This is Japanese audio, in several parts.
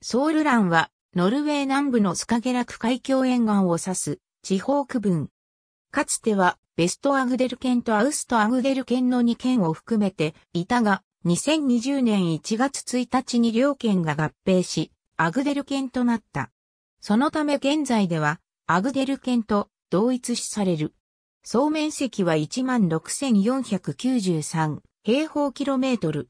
ソウルランは、ノルウェー南部のスカゲラク海峡沿岸を指す地方区分。かつては、ベストアグデル県とアウストアグデル県の2県を含めていたが、2020年1月1日に両県が合併し、アグデル県となった。そのため現在では、アグデル県と同一視される。総面積は16,493平方キロメートル。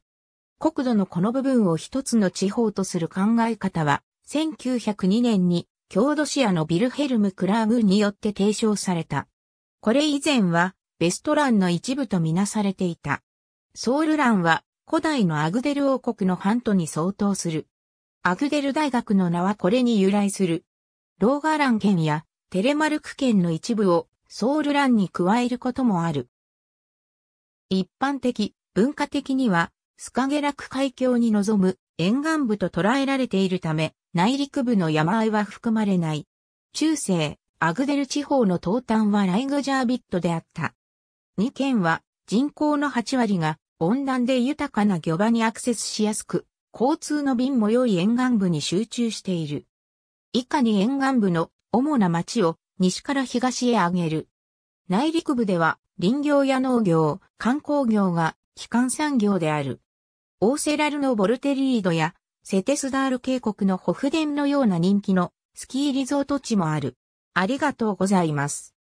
国土のこの部分を一つの地方とする考え方は、1902年に、郷土シアのビルヘルム・クラーグによって提唱された。これ以前は、ベストランの一部とみなされていた。ソウルランは、古代のアグデル王国の半島に相当する。アグデル大学の名はこれに由来する。ローガーラン県やテレマルク県の一部をソウルランに加えることもある。一般的、文化的にはスカゲラク海峡に臨む沿岸部と捉えられているため、内陸部の山あいは含まれない。中世、アグデル地方の東端はライグジャービットであった。2県は人口の8割が温暖で豊かな漁場にアクセスしやすく、交通の便も良い沿岸部に集中している。以下に沿岸部の主な町を西から東へ上げる。内陸部では林業や農業、観光業が基幹産業である。オーセラルのボルテリードや、セテスダール渓谷のホフデンのような人気のスキーリゾート地もある。ありがとうございます。